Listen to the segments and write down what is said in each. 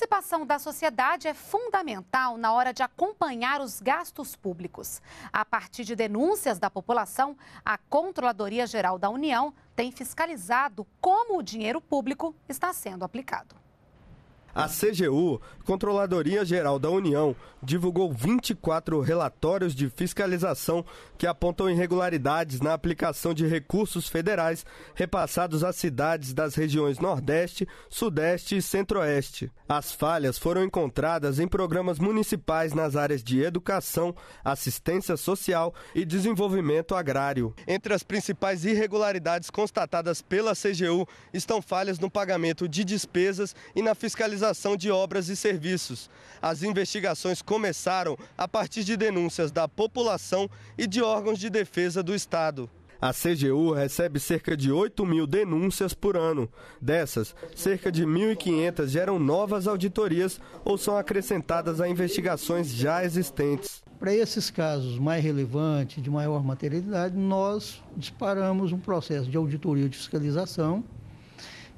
participação da sociedade é fundamental na hora de acompanhar os gastos públicos. A partir de denúncias da população, a Controladoria Geral da União tem fiscalizado como o dinheiro público está sendo aplicado. A CGU, Controladoria Geral da União, divulgou 24 relatórios de fiscalização que apontam irregularidades na aplicação de recursos federais repassados às cidades das regiões Nordeste, Sudeste e Centro-Oeste. As falhas foram encontradas em programas municipais nas áreas de educação, assistência social e desenvolvimento agrário. Entre as principais irregularidades constatadas pela CGU estão falhas no pagamento de despesas e na fiscalização paralisação de obras e serviços. As investigações começaram a partir de denúncias da população e de órgãos de defesa do Estado. A CGU recebe cerca de 8 mil denúncias por ano. Dessas, cerca de 1.500 geram novas auditorias ou são acrescentadas a investigações já existentes. Para esses casos mais relevantes, de maior materialidade, nós disparamos um processo de auditoria de fiscalização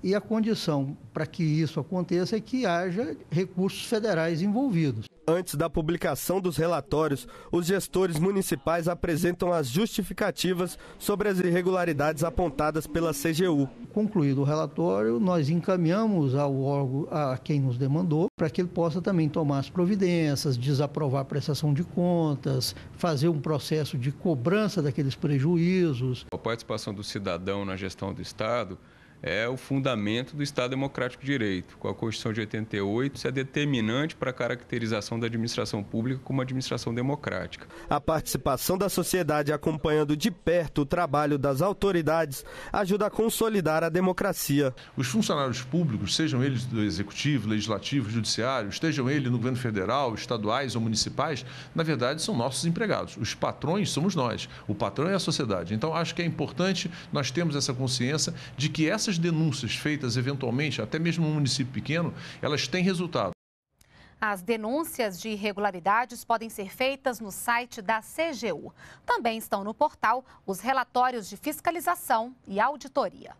e a condição para que isso aconteça é que haja recursos federais envolvidos. Antes da publicação dos relatórios, os gestores municipais apresentam as justificativas sobre as irregularidades apontadas pela CGU. Concluído o relatório, nós encaminhamos ao órgão, a quem nos demandou, para que ele possa também tomar as providências, desaprovar a prestação de contas, fazer um processo de cobrança daqueles prejuízos. A participação do cidadão na gestão do Estado é o fundamento do Estado Democrático de Direito. Com a Constituição de 88, isso é determinante para a caracterização da administração pública como administração democrática. A participação da sociedade acompanhando de perto o trabalho das autoridades ajuda a consolidar a democracia. Os funcionários públicos, sejam eles do executivo, legislativo, judiciário, estejam eles no governo federal, estaduais ou municipais, na verdade são nossos empregados. Os patrões somos nós. O patrão é a sociedade. Então acho que é importante nós termos essa consciência de que essas essas denúncias feitas eventualmente, até mesmo um município pequeno, elas têm resultado. As denúncias de irregularidades podem ser feitas no site da CGU. Também estão no portal os relatórios de fiscalização e auditoria.